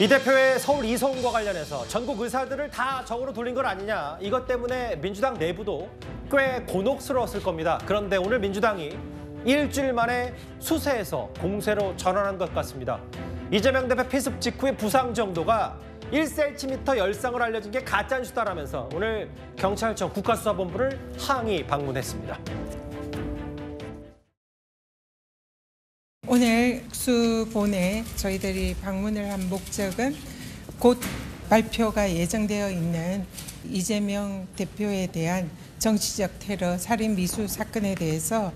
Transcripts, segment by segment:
이 대표의 서울 이성과 관련해서 전국 의사들을 다 적으로 돌린 것 아니냐 이것 때문에 민주당 내부도 꽤 곤혹스러웠을 겁니다. 그런데 오늘 민주당이 일주일 만에 수세에서 공세로 전환한 것 같습니다. 이재명 대표 피습 직후의 부상 정도가 1cm 열상을 알려준게 가짜뉴스다라면서 오늘 경찰청 국가수사본부를 항의 방문했습니다. 오늘 특수본에 저희들이 방문을 한 목적은 곧 발표가 예정되어 있는 이재명 대표에 대한 정치적 테러 살인 미수 사건에 대해서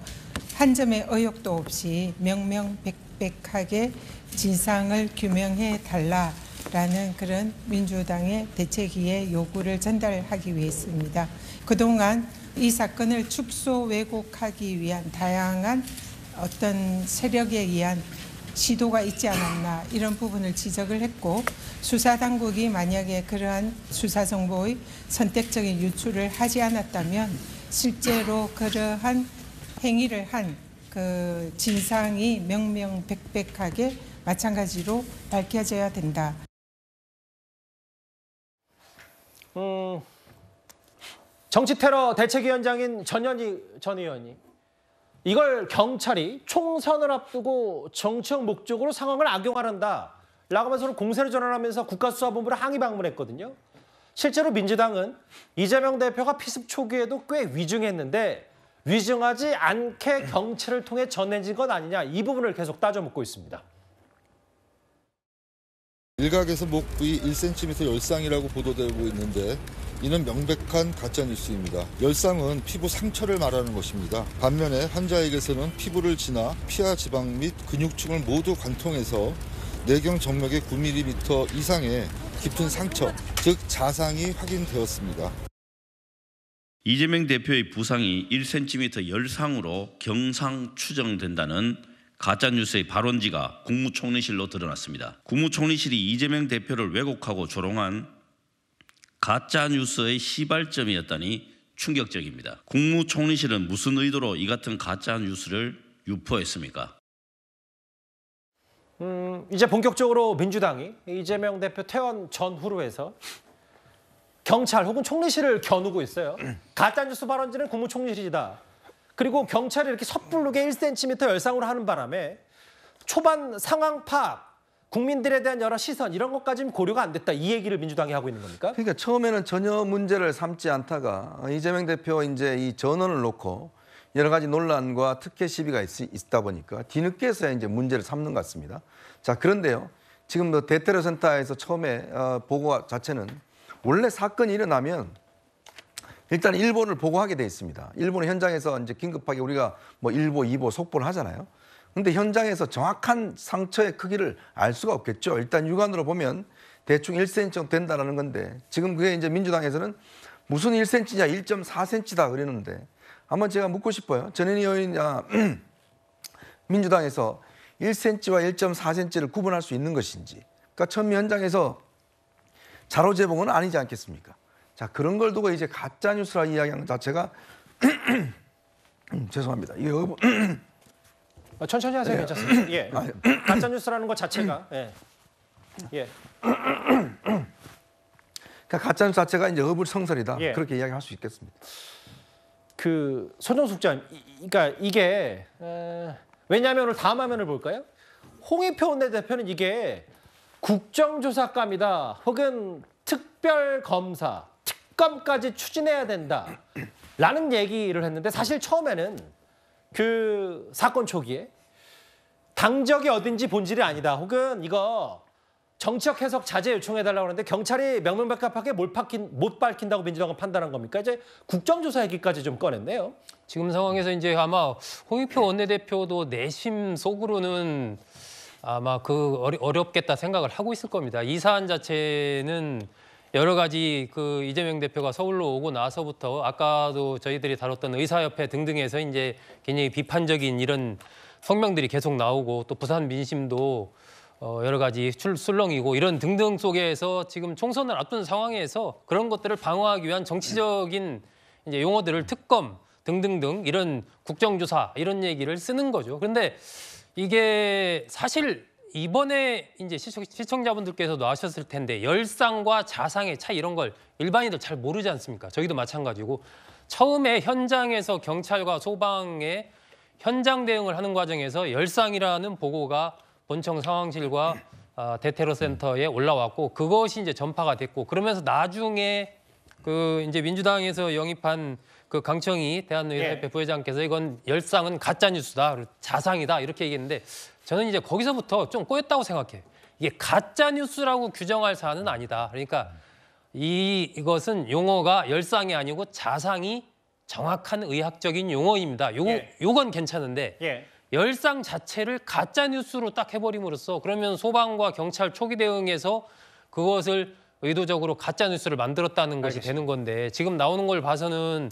한 점의 의혹도 없이 명명백백하게 진상을 규명해 달라라는 그런 민주당의 대책위의 요구를 전달하기 위해서입니다. 그동안 이 사건을 축소 왜곡하기 위한 다양한 어떤 세력에 의한 시도가 있지 않았나 이런 부분을 지적을 했고 수사 당국이 만약에 그러한 수사 정보의 선택적인 유출을 하지 않았다면 실제로 그러한 행위를 한 그 진상이 명명백백하게 마찬가지로 밝혀져야 된다. 음, 정치 테러 대책위원장인 전현희 전 의원이 이걸 경찰이 총선을 앞두고 정치적 목적으로 상황을 악용하란다. 라고 하면서 공세를 전환하면서 국가수사본부를 항의 방문했거든요. 실제로 민주당은 이재명 대표가 피습 초기에도 꽤 위중했는데 위중하지 않게 경찰을 통해 전해진 것 아니냐 이 부분을 계속 따져묻고 있습니다. 일각에서 목 부위 1cm 열상이라고 보도되고 있는데 이는 명백한 가짜뉴스입니다. 열상은 피부 상처를 말하는 것입니다. 반면에 환자에게서는 피부를 지나 피하 지방 및 근육층을 모두 관통해서 뇌경 정맥의 9mm 이상의 깊은 상처, 즉 자상이 확인되었습니다. 이재명 대표의 부상이 1cm 열상으로 경상 추정된다는 가짜뉴스의 발원지가 국무총리실로 드러났습니다. 국무총리실이 이재명 대표를 왜곡하고 조롱한 가짜 뉴스의 시발점이었다니 충격적입니다. 국무총리실은 무슨 의도로 이 같은 가짜 뉴스를 유포했습니까? 음, 이제 본격적으로 민주당이 이재명 대표 퇴원 전후로 해서 경찰 혹은 총리실을 겨누고 있어요. 가짜 뉴스 발언지는 국무총리실이다. 그리고 경찰이 이렇게 섣부르게 1cm 열상으로 하는 바람에 초반 상황 파악 국민들에 대한 여러 시선 이런 것까지는 고려가 안 됐다 이 얘기를 민주당이 하고 있는 겁니까? 그러니까 처음에는 전혀 문제를 삼지 않다가 이재명 대표 이제 이 전원을 놓고 여러 가지 논란과 특혜 시비가 있, 다 보니까 뒤늦게서야 이제 문제를 삼는 것 같습니다. 자 그런데요 지금 뭐 대테러 센터에서 처음에 어, 보고 자체는 원래 사건이 일어나면 일단 일본을 보고하게 돼 있습니다. 일본 현장에서 이제 긴급하게 우리가 뭐 일보, 이보 속보를 하잖아요. 근데 현장에서 정확한 상처의 크기를 알 수가 없겠죠. 일단 육안으로 보면 대충 1cm 정도 된다라는 건데 지금 그게 이제 민주당에서는 무슨 1cm냐 1.4cm다 그러는데 한번 제가 묻고 싶어요. 전현희 의원이나 민주당에서 1cm와 1.4cm를 구분할 수 있는 것인지. 그러니까 처음 현장에서 자료 제봉은 아니지 않겠습니까? 자 그런 걸 두고 이제 가짜 뉴스라 이야기하는 자체가 죄송합니다. 이거 아, 천천히 하세요. 괜찮습니다. 예. 아, 예. 가짜 뉴스라는 것 자체가 음. 예. 예. 그러니까 가짜 뉴스 자체가 이제 허불 성설이다. 예. 그렇게 이야기할 수 있겠습니다. 그 손정숙 전 그러니까 이게 에, 왜냐하면 오늘 다음 화면을 볼까요? 홍의표 원내대표는 이게 국정조사감이다 혹은 특별검사 특검까지 추진해야 된다라는 얘기를 했는데 사실 처음에는 그 사건 초기에 당적이 어딘지 본질이 아니다. 혹은 이거 정치적 해석 자제 요청해달라고 하는데 경찰이 명명백합하게 못, 밝힌, 못 밝힌다고 민주당은 판단한 겁니까? 이제 국정조사 얘기까지 좀 꺼냈네요. 지금 상황에서 이제 아마 홍익표 원내대표도 내심 속으로는 아마 그 어렵겠다 생각을 하고 있을 겁니다. 이 사안 자체는 여러 가지 그 이재명 대표가 서울로 오고 나서부터 아까도 저희들이 다뤘던 의사협회 등등에서 이제 굉장히 비판적인 이런 성명들이 계속 나오고 또 부산 민심도 어, 여러 가지 출, 술렁이고 이런 등등 속에서 지금 총선을 앞둔 상황에서 그런 것들을 방어하기 위한 정치적인 이제 용어들을 특검 등등등 이런 국정조사 이런 얘기를 쓰는 거죠. 그런데 이게 사실 이번에 이제 시청, 시청 자분들께서도 아셨을 텐데 열상과 자상의 차이 이런 걸 일반인들 잘 모르지 않습니까? 저희도 마찬가지고 처음에 현장에서 경찰과 소방의 현장 대응을 하는 과정에서 열상이라는 보고가 본청 상황실과 어, 대테러 센터에 올라왔고 그것이 이제 전파가 됐고 그러면서 나중에 그 이제 민주당에서 영입한 그 강청희 대한의사협회 예. 부회장께서 이건 열상은 가짜 뉴스다, 자상이다 이렇게 얘기했는데 저는 이제 거기서부터 좀 꼬였다고 생각해요. 이게 가짜 뉴스라고 규정할 사안은 아니다. 그러니까 이 이것은 용어가 열상이 아니고 자상이 정확한 의학적인 용어입니다. 요거, 예. 요건 괜찮은데 예. 열상 자체를 가짜 뉴스로 딱 해버림으로써 그러면 소방과 경찰 초기 대응에서 그것을 의도적으로 가짜 뉴스를 만들었다는 알겠습니다. 것이 되는 건데 지금 나오는 걸 봐서는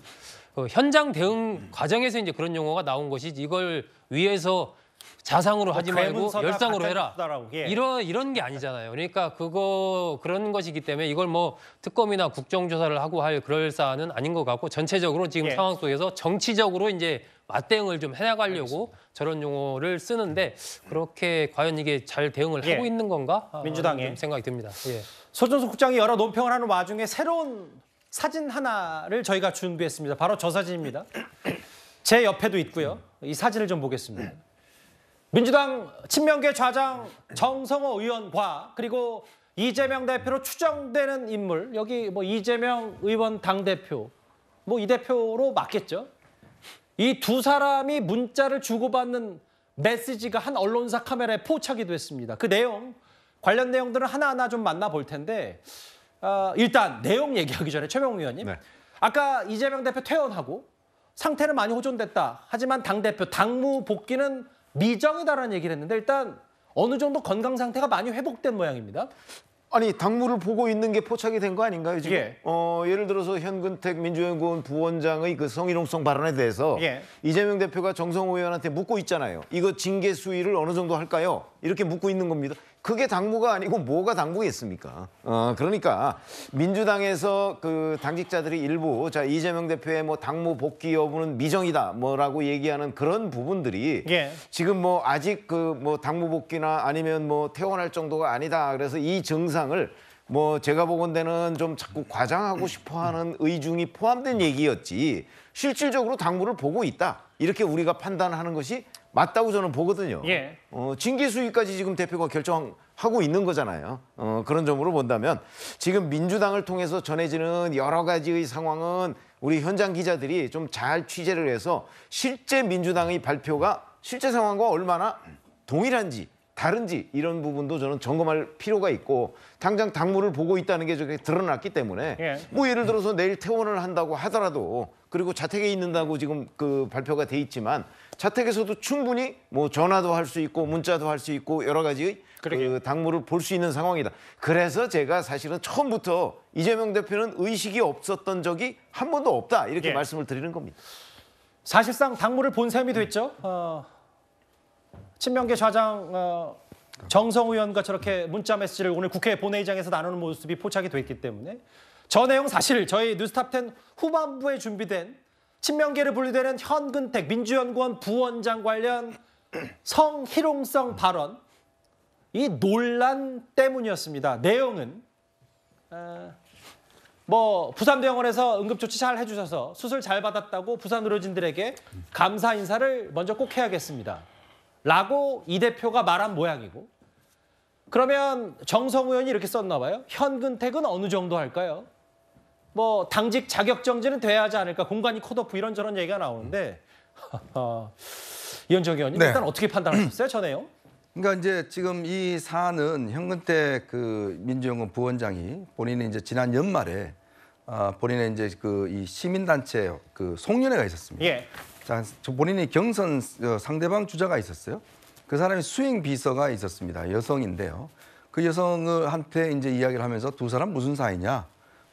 그 현장 대응 과정에서 이제 그런 용어가 나온 것이지 이걸 위해서 자상으로 뭐 하지 말고 열상으로 해라. 예. 이런 이런 게 아니잖아요. 그러니까 그거 그런 것이기 때문에 이걸 뭐 특검이나 국정조사를 하고 할 그럴 사안은 아닌 것 같고 전체적으로 지금 예. 상황 속에서 정치적으로 이제 맞대응을 좀 해나가려고 저런 용어를 쓰는데 그렇게 과연 이게 잘 대응을 예. 하고 있는 건가? 민주당의 생각이 듭니다. 예. 서준석 국장이 여러 논평을 하는 와중에 새로운 사진 하나를 저희가 준비했습니다. 바로 저 사진입니다. 제 옆에도 있고요. 이 사진을 좀 보겠습니다. 민주당 친명계 좌장 정성호 의원과 그리고 이재명 대표로 추정되는 인물 여기 뭐 이재명 의원 당 대표 뭐 이 대표로 맞겠죠? 이 두 사람이 문자를 주고받는 메시지가 한 언론사 카메라에 포착이 됐습니다. 그 내용 관련 내용들은 하나하나 좀 만나볼 텐데 어, 일단 내용 얘기하기 전에 최명훈 의원님 네. 아까 이재명 대표 퇴원하고 상태는 많이 호전됐다. 하지만 당 대표 당무 복귀는 미정이다라는 얘기를 했는데 일단 어느 정도 건강 상태가 많이 회복된 모양입니다. 아니 당무를 보고 있는 게 포착이 된 거 아닌가요 지금? 예. 어, 예를 들어서 현근택 민주연구원 부원장의 그 성희롱성 발언에 대해서 예. 이재명 대표가 정성호 의원한테 묻고 있잖아요. 이거 징계 수위를 어느 정도 할까요? 이렇게 묻고 있는 겁니다. 그게 당무가 아니고 뭐가 당무에 습니까 어, 그러니까 민주당에서 그 당직자들이 일부 자 이재명 대표의 뭐 당무 복귀 여부는 미정이다 뭐라고 얘기하는 그런 부분들이 예. 지금 뭐 아직 그 뭐 당무 복귀나 아니면 뭐 퇴원할 정도가 아니다 그래서 이 증상을 뭐 제가 보건대는 좀 자꾸 과장하고 싶어하는 의중이 포함된 얘기였지 실질적으로 당무를 보고 있다 이렇게 우리가 판단하는 것이 맞다고 저는 보거든요. 예. 어, 징계 수위까지 지금 대표가 결정하고 있는 거잖아요. 어, 그런 점으로 본다면 지금 민주당을 통해서 전해지는 여러 가지의 상황은 우리 현장 기자들이 좀 잘 취재를 해서 실제 민주당의 발표가 실제 상황과 얼마나 동일한지 다른지 이런 부분도 저는 점검할 필요가 있고 당장 당무를 보고 있다는 게 저게 드러났기 때문에 예. 뭐 예를 들어서 내일 퇴원을 한다고 하더라도 그리고 자택에 있는다고 지금 그 발표가 돼 있지만 자택에서도 충분히 뭐 전화도 할 수 있고 문자도 할 수 있고 여러 가지 그 당무를 볼 수 있는 상황이다. 그래서 제가 사실은 처음부터 이재명 대표는 의식이 없었던 적이 한 번도 없다 이렇게 예. 말씀을 드리는 겁니다. 사실상 당무를 본 셈이 됐죠. 음. 어, 친명계 좌장 어, 정성 의원과 저렇게 문자 메시지를 오늘 국회 본회의장에서 나누는 모습이 포착이 됐기 때문에 저 내용 사실 저희 뉴스탑텐 후반부에 준비된 친명계를 분류되는 현근택 민주연구원 부원장 관련 성희롱성 발언 이 논란 때문이었습니다. 내용은 어, 뭐 부산병원에서 응급조치 잘 해주셔서 수술 잘 받았다고 부산 의료진들에게 감사 인사를 먼저 꼭 해야겠습니다. 라고 이 대표가 말한 모양이고 그러면 정성 의원이 이렇게 썼나 봐요. 현근택은 어느 정도 할까요? 뭐 당직 자격 정지는 돼야 하지 않을까 공간이 컷오프 이런저런 얘기가 나오는데 어, 이현정 의원님 네. 일단 어떻게 판단하셨어요 전 내용? 그러니까 이제 지금 이 사안은 현근태 그 민주연구 부원장이 본인이 이제 지난 연말에 아, 본인의 이제 그 이 시민단체 그 송년회가 있었습니다. 예. 자, 본인이 경선 어, 상대방 주자가 있었어요. 그 사람이 수행 비서가 있었습니다. 여성인데요. 그 여성한테 이제 이야기를 하면서 두 사람 무슨 사이냐?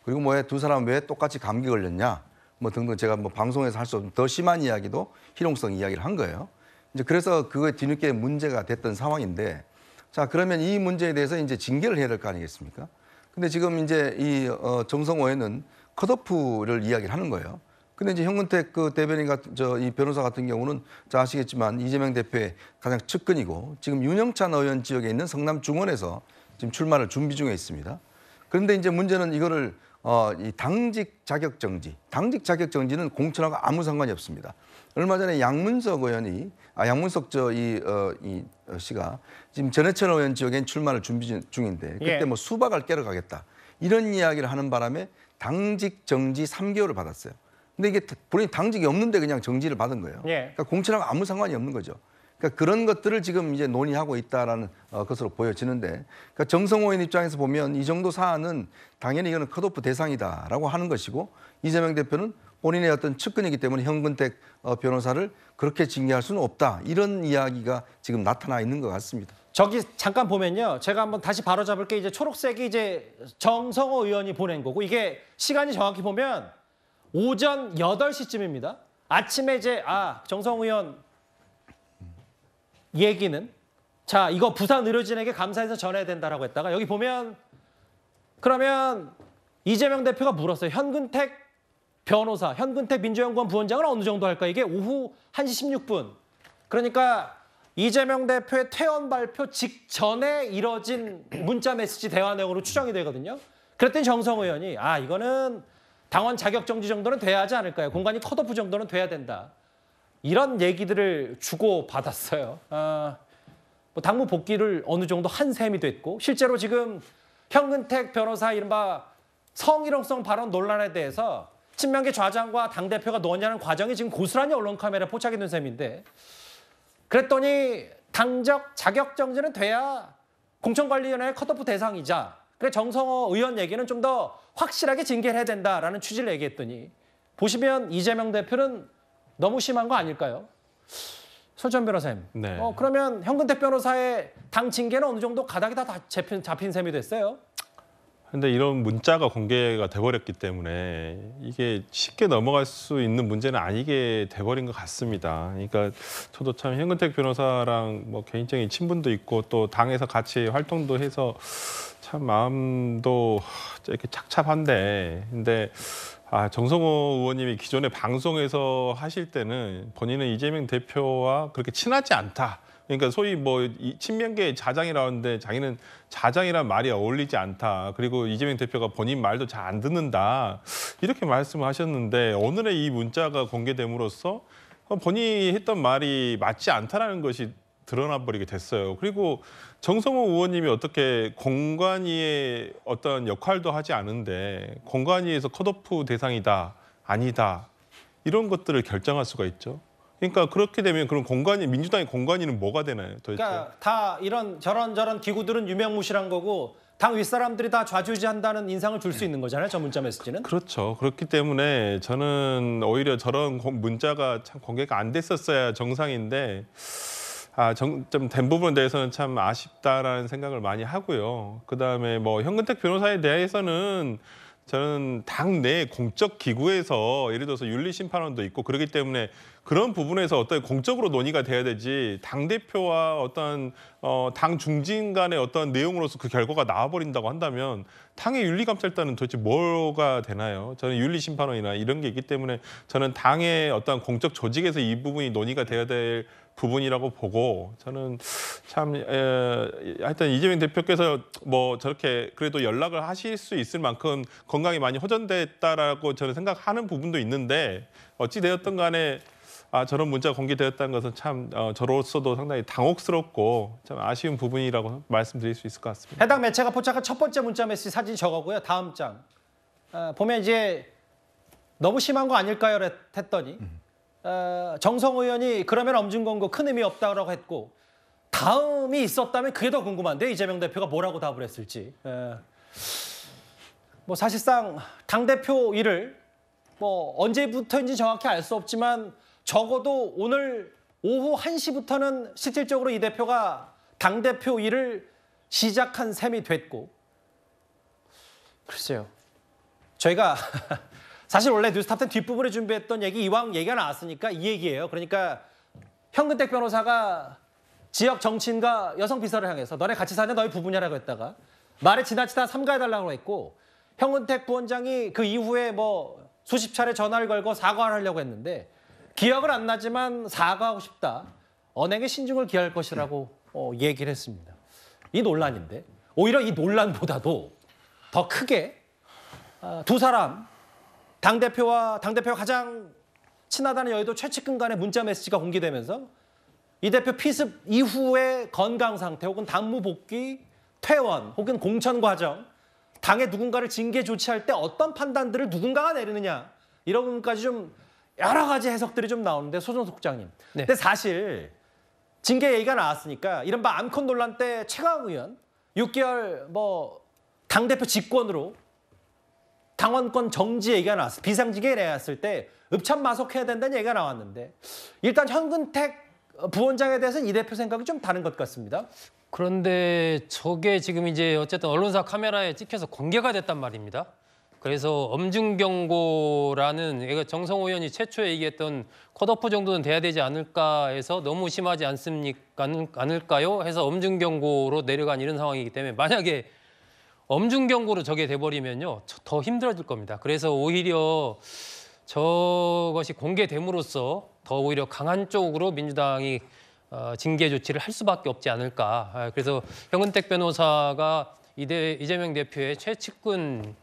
그리고 뭐두 사람 왜 똑같이 감기 걸렸냐 뭐 등등 제가 뭐 방송에서 할 수 없는 더 심한 이야기도 희롱성 이야기를 한 거예요. 이제 그래서 그거 뒤늦게 문제가 됐던 상황인데 자 그러면 이 문제에 대해서 이제 징계를 해야 될 거 아니겠습니까? 근데 지금 이제 이 어, 정성호에는 컷오프를 이야기를 하는 거예요. 근데 이제 형근택 그 대변인 같은 저 이 변호사 같은 경우는 자 아시겠지만 이재명 대표의 가장 측근이고 지금 윤영찬 의원 지역에 있는 성남 중원에서 지금 출마를 준비 중에 있습니다. 그런데 이제 문제는 이거를 어, 이 당직 자격 정지. 당직 자격 정지는 공천하고 아무 상관이 없습니다. 얼마 전에 양문석 의원이 아 양문석 저이어이 어, 이 어, 씨가 지금 전해철 의원 지역엔 출마를 준비 중인데 그때 예. 뭐 수박을 깨러 가겠다. 이런 이야기를 하는 바람에 당직 정지 3개월을 받았어요. 근데 이게 본인 당직이 없는데 그냥 정지를 받은 거예요. 예. 그러니까 공천하고 아무 상관이 없는 거죠. 그러니까 그런 것들을 지금 이제 논의하고 있다라는 어, 것으로 보여지는데 그러니까 정성호 의원 입장에서 보면 이 정도 사안은 당연히 이거는 컷오프 대상이다라고 하는 것이고 이재명 대표는 본인의 어떤 측근이기 때문에 현근택 어, 변호사를 그렇게 징계할 수는 없다 이런 이야기가 지금 나타나 있는 것 같습니다. 저기 잠깐 보면요. 제가 한번 다시 바로 잡을 게 이제 초록색이 이제 정성호 의원이 보낸 거고 이게 시간이 정확히 보면 오전 8 시쯤입니다 아침에 이제 아 정성호 의원 얘기는 자 이거 부산 의료진에게 감사해서 전해야 된다라고 했다가 여기 보면 그러면 이재명 대표가 물었어요. 현근택 변호사, 현근택 민주연구원 부원장은 어느 정도 할까? 이게 오후 1시 16분. 그러니까 이재명 대표의 퇴원 발표 직전에 이뤄진 문자 메시지 대화 내용으로 추정이 되거든요. 그랬더니 정성 의원이 아 이거는 당원 자격 정지 정도는 돼야 하지 않을까요? 공간이 컷오프 정도는 돼야 된다. 이런 얘기들을 주고 받았어요. 아, 뭐 당무 복귀를 어느 정도 한 셈이 됐고 실제로 지금 현근택 변호사 이른바 성희롱성 발언 논란에 대해서 친명계 좌장과 당 대표가 논의하는 과정이 지금 고스란히 언론 카메라에 포착이 된 셈인데 그랬더니 당적 자격 정지는 돼야 공천관리위원회 컷오프 대상이자 그래 정성호 의원 얘기는 좀 더 확실하게 징계를 해야 된다라는 취지를 얘기했더니 보시면 이재명 대표는 너무 심한 거 아닐까요? 소전 변호사님. 네. 어, 그러면 현근택 변호사의 당 징계는 어느 정도 가닥이 다 잡힌, 잡힌 셈이 됐어요. 근데 이런 문자가 공개가 돼버렸기 때문에 이게 쉽게 넘어갈 수 있는 문제는 아니게 돼버린 것 같습니다. 그러니까 저도 참 현근택 변호사랑 뭐 개인적인 친분도 있고 또 당에서 같이 활동도 해서 참 마음도 이렇게 착잡한데 근데 아, 정성호 의원님이 기존에 방송에서 하실 때는 본인은 이재명 대표와 그렇게 친하지 않다. 그러니까 소위 뭐 친명계의 자장이라는데 자기는 자장이란 말이 어울리지 않다. 그리고 이재명 대표가 본인 말도 잘 안 듣는다. 이렇게 말씀하셨는데 을 오늘의 이 문자가 공개됨으로써 본인이 했던 말이 맞지 않다라는 것이 드러나 버리게 됐어요. 그리고 정성호 의원님이 어떻게 공관위의 어떤 역할도 하지 않은데 공관위에서 컷오프 대상이다 아니다 이런 것들을 결정할 수가 있죠. 그러니까 그렇게 되면 그럼 공관위 민주당의 공관위는 뭐가 되나요? 도대체? 그러니까 다 이런 저런 저런 기구들은 유명무실한 거고 당 윗사람들이 다 좌지우지한다는 인상을 줄 수 있는 거잖아요. 저 문자 메시지는. 그렇죠. 그렇기 때문에 저는 오히려 저런 문자가 참 공개가 안 됐었어야 정상인데 아, 좀된 부분에 대해서는 참 아쉽다라는 생각을 많이 하고요. 그 다음에 뭐 현근택 변호사에 대해서는 저는 당 내 공적 기구에서 예를 들어서 윤리심판원도 있고 그렇기 때문에 그런 부분에서 어떤 공적으로 논의가 돼야 되지 당 대표와 어떤 어, 당 중진 간의 어떤 내용으로서 그 결과가 나와버린다고 한다면 당의 윤리감찰단은 도대체 뭐가 되나요? 저는 윤리심판원이나 이런 게 있기 때문에 저는 당의 어떤 공적 조직에서 이 부분이 논의가 돼야 될 부분이라고 보고 저는 참 에, 예, 하여튼 이재명 대표께서 뭐 저렇게 그래도 연락을 하실 수 있을 만큼 건강이 많이 호전됐다라고 저는 생각하는 부분도 있는데 어찌 되었던 간에 아 저런 문자가 공개되었다는 것은 참 어, 저로서도 상당히 당혹스럽고 참 아쉬운 부분이라고 말씀드릴 수 있을 것 같습니다. 해당 매체가 포착한 첫 번째 문자 메시지 사진 저거고요. 다음 장 어, 보면 이제 너무 심한 거 아닐까요? 했더니 음. 어, 정성 의원이 그러면 엄중건고 큰 의미 없다고 했고 다음이 있었다면 그게 더 궁금한데 이재명 대표가 뭐라고 답을 했을지. 예. 뭐 사실상 당 대표 일을 뭐 언제부터인지 정확히 알 수 없지만 적어도 오늘 오후 1시부터는 실질적으로 이 대표가 당 대표 일을 시작한 셈이 됐고 글쎄요. 저희가 사실 원래 뉴스탑 10 뒷부분에 준비했던 얘기 이왕 얘기가 나왔으니까 이 얘기예요. 그러니까 현근택 변호사가 지역 정치인과 여성 비서를 향해서 너네 같이 사냐 너희 부부냐라고 했다가 말에 지나치다 삼가해달라고 했고 현근택 부원장이 그 이후에 뭐 수십 차례 전화를 걸고 사과를 하려고 했는데 기억은 안 나지만 사과하고 싶다. 언행에 신중을 기할 것이라고 어, 얘기를 했습니다. 이 논란인데 오히려 이 논란보다도 더 크게 어, 두 사람 당대표와 당대표 가장 가 친하다는 여의도 최측근 간의 문자 메시지가 공개되면서 이 대표 피습 이후의 건강 상태 혹은 당무 복귀, 퇴원 혹은 공천 과정, 당의 누군가를 징계 조치할 때 어떤 판단들을 누군가가 내리느냐 이런 부분까지 좀 여러 가지 해석들이 좀 나오는데 소정 속장님. 네. 근데 사실 징계 얘기가 나왔으니까 이른바 암컷 논란 때 최강 의원 6개월 뭐 당대표 직권으로 당원권 정지 얘기가 나왔어. 비상지게 내왔을때 읍참 마속해야 된다는 얘기가 나왔는데 일단 현근택 부원장에 대해서는 이 대표 생각이 좀 다른 것 같습니다. 그런데 저게 지금 이제 어쨌든 언론사 카메라에 찍혀서 공개가 됐단 말입니다. 그래서 엄중경고라는 정성호 의원이 최초에 얘기했던 컷오프 정도는 돼야 되지 않을까 해서 너무 심하지 않습니까? 않을까요? 해서 엄중경고로 내려간 이런 상황이기 때문에 만약에 엄중경고로 저게 돼버리면요. 더 힘들어질 겁니다. 그래서 오히려 저것이 공개됨으로써 더 오히려 강한 쪽으로 민주당이 어, 징계 조치를 할 수밖에 없지 않을까. 아, 그래서 현근택 변호사가 이대, 이재명 대표의 최측근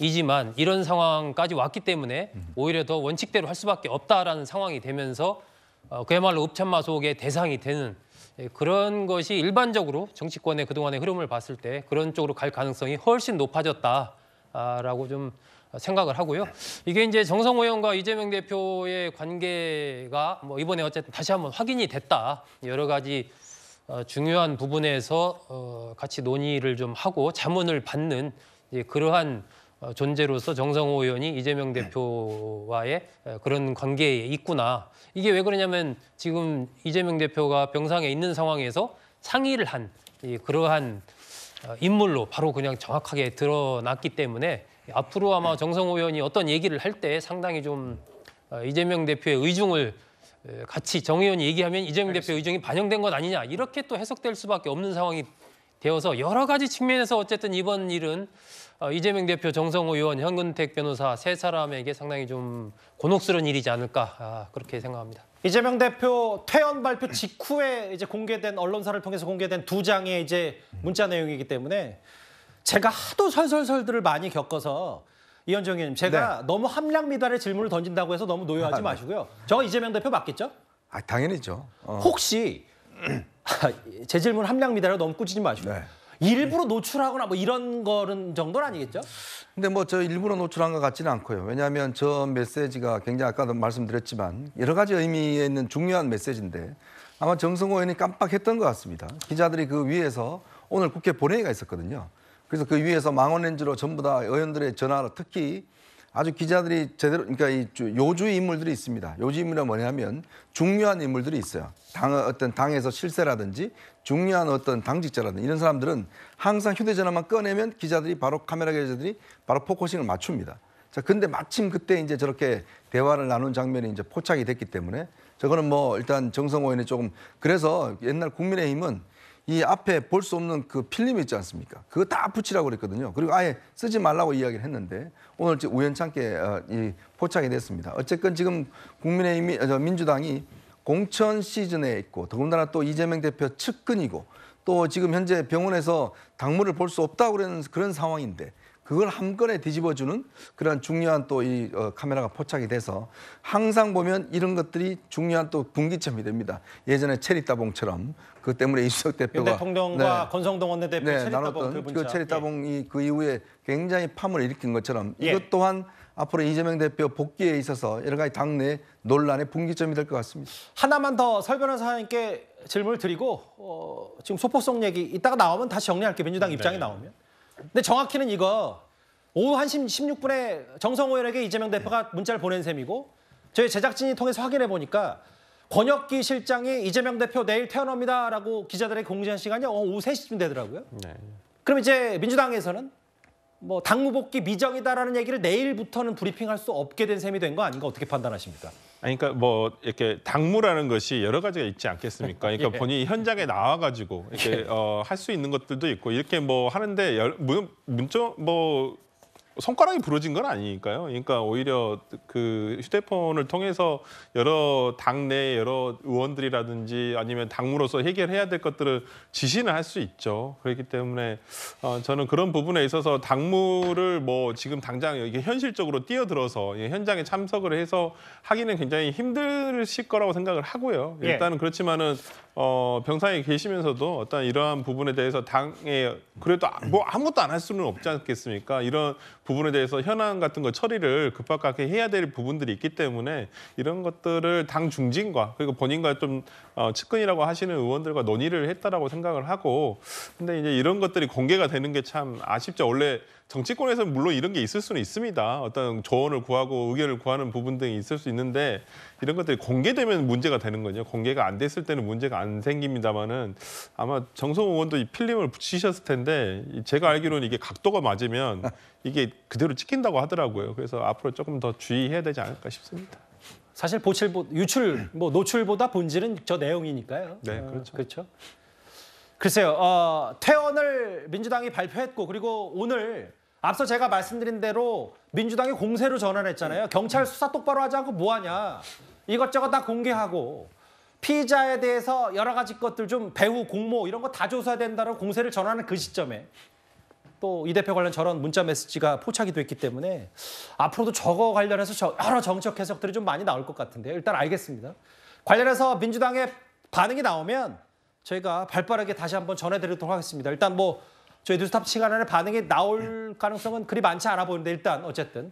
이지만 이런 상황까지 왔기 때문에 음. 오히려 더 원칙대로 할 수밖에 없다라는 상황이 되면서 어, 그야말로 읍참마속의 대상이 되는 예, 그런 것이 일반적으로 정치권의 그동안의 흐름을 봤을 때 그런 쪽으로 갈 가능성이 훨씬 높아졌다라고 좀 생각을 하고요. 이게 이제 정성호 의원과 이재명 대표의 관계가 뭐 이번에 어쨌든 다시 한번 확인이 됐다. 여러 가지 어, 중요한 부분에서 어, 같이 논의를 좀 하고 자문을 받는 이제 예, 그러한 어, 존재로서 정성호 의원이 이재명 네. 대표와의 어, 그런 관계에 있구나. 이게 왜 그러냐면 지금 이재명 대표가 병상에 있는 상황에서 상의를 한 그러한 어, 인물로 바로 그냥 정확하게 드러났기 때문에 앞으로 아마 네. 정성호 의원이 어떤 얘기를 할 때 상당히 좀 이재명 대표의 의중을 같이 정 의원이 얘기하면 이재명 대표 의중이 반영된 것 아니냐 이렇게 또 해석될 수밖에 없는 상황이 되어서 여러 가지 측면에서 어쨌든 이번 일은 어, 이재명 대표, 정성호 의원, 현근택 변호사 세 사람에게 상당히 좀 곤혹스러운 일이지 않을까 아, 그렇게 생각합니다. 이재명 대표 퇴원 발표 직후에 이제 공개된 언론사를 통해서 공개된 두 장의 이제 문자 내용이기 때문에 제가 하도 설설설들을 많이 겪어서 이현정 의원님 제가 네. 너무 함량 미달의 질문을 던진다고 해서 너무 노여하지 아, 네. 마시고요. 저 이재명 대표 맞겠죠? 아 당연히죠. 어. 혹시 제 질문 함량 미달을 너무 꾸짖지 마시고. 네. 일부러 노출하거나 뭐 이런 거는 정도는 아니겠죠? 근데 뭐 저 일부러 노출한 것 같지는 않고요. 왜냐하면 저 메시지가 굉장히 아까도 말씀드렸지만 여러 가지 의미에 있는 중요한 메시지인데 아마 정성호 의원이 깜빡했던 것 같습니다. 기자들이 그 위에서 오늘 국회 본회의가 있었거든요. 그래서 그 위에서 망원렌즈로 전부 다 의원들의 전화를 특히 아주 기자들이 제대로 그러니까 이 요주의 인물들이 있습니다. 요주 인물은 뭐냐면 중요한 인물들이 있어요. 당 어떤 당에서 실세라든지 중요한 어떤 당직자라든지 이런 사람들은 항상 휴대전화만 꺼내면 기자들이 바로 카메라 기자들이 바로 포커싱을 맞춥니다. 자, 근데 마침 그때 이제 저렇게 대화를 나눈 장면이 이제 포착이 됐기 때문에 저거는 뭐 일단 정성호 의원이 조금 그래서 옛날 국민의힘은 이 앞에 볼 수 없는 그 필름 이 있지 않습니까? 그거 다 붙이라고 그랬거든요. 그리고 아예 쓰지 말라고 이야기를 했는데 오늘 우연찮게 어, 이 포착이 됐습니다. 어쨌건 지금 국민의힘 민주당이 공천 시즌에 있고 더군다나 또 이재명 대표 측근이고 또 지금 현재 병원에서 당무를 볼 수 없다고 그러는 그런 상황인데 그걸 한 건에 뒤집어주는 그런 중요한 또이 어, 카메라가 포착이 돼서 항상 보면 이런 것들이 중요한 또 분기점이 됩니다. 예전에 체리따봉처럼 그 때문에 이수석 대표가 대통령과 네. 건성동 원내대표 네, 체리따봉 그, 그 체리따봉이 예. 그 이후에 굉장히 파문을 일으킨 것처럼 예. 이것 또한 앞으로 이재명 대표 복귀에 있어서 여러 가지 당내 논란의 분기점이 될 것 같습니다. 하나만 더설 변호사님께 질문을 드리고 어, 지금 소폭성 얘기 이따가 나오면 다시 정리할게요. 민주당 네. 입장이 나오면. 근데 정확히는 이거 오후 1시 16분에 정성호의원에게 이재명 대표가 문자를 보낸 셈이고 저희 제작진이 통해서 확인해 보니까 권혁기 실장이 이재명 대표 내일 태어납니다라고 기자들에게 공지한 시간이 어, 오후 3시쯤 되더라고요. 네. 그럼 이제 민주당에서는 뭐 당무 복귀 미정이다라는 얘기를 내일부터는 브리핑할 수 없게 된 셈이 된 거 아닌가 어떻게 판단하십니까? 아니, 그러니까 뭐 이렇게 당무라는 것이 여러 가지가 있지 않겠습니까? 그러니까 예. 본인이 현장에 나와가지고 이렇게 예. 어, 할 수 있는 것들도 있고 이렇게 뭐 하는데 문, 문자 뭐 손가락이 부러진 건 아니니까요. 그러니까 오히려 그 휴대폰을 통해서 여러 당내 여러 의원들이라든지 아니면 당무로서 해결해야 될 것들을 지시는 할 수 있죠. 그렇기 때문에 어, 저는 그런 부분에 있어서 당무를 뭐 지금 당장 이게 현실적으로 뛰어들어서 예, 현장에 참석을 해서 하기는 굉장히 힘들실 거라고 생각을 하고요. 예. 일단은 그렇지만은 어, 병상에 계시면서도 어떤 이러한 부분에 대해서 당에 그래도 아, 뭐 아무것도 안 할 수는 없지 않겠습니까? 이런 부분에 대해서 현황 같은 거 처리를 급박하게 해야 될 부분들이 있기 때문에 이런 것들을 당 중진과 그리고 본인과 좀 어, 측근이라고 하시는 의원들과 논의를 했다라고 생각을 하고 근데 이제 이런 것들이 공개가 되는 게 참 아쉽죠. 원래 정치권에서는 물론 이런 게 있을 수는 있습니다. 어떤 조언을 구하고 의견을 구하는 부분 등이 있을 수 있는데 이런 것들이 공개되면 문제가 되는 거죠. 공개가 안 됐을 때는 문제가 안 생깁니다만은 아마 정성 의원도 이 필름을 붙이셨을 텐데 제가 알기로는 이게 각도가 맞으면 이게 그대로 찍힌다고 하더라고요. 그래서 앞으로 조금 더 주의해야 되지 않을까 싶습니다. 사실 보칠 유출 뭐 노출보다 본질은 저 내용이니까요. 네, 어, 그렇죠. 그렇죠. 글쎄요, 어, 퇴원을 민주당이 발표했고 그리고 오늘 앞서 제가 말씀드린 대로 민주당이 공세로 전환했잖아요. 경찰 수사 똑바로 하지 않고 뭐하냐. 이것저것 다 공개하고 피의자에 대해서 여러 가지 것들 좀 배후 공모 이런 거 다 조사해야 된다는 공세를 전하는 그 시점에 또 이 대표 관련 저런 문자 메시지가 포착이 됐기 때문에 앞으로도 저거 관련해서 여러 정책 해석들이 좀 많이 나올 것 같은데요. 일단 알겠습니다. 관련해서 민주당의 반응이 나오면 저희가 발빠르게 다시 한번 전해드리도록 하겠습니다. 일단 뭐 저희 뉴스탑 시간 안에 반응이 나올 가능성은 그리 많지 않아 보이는데 일단 어쨌든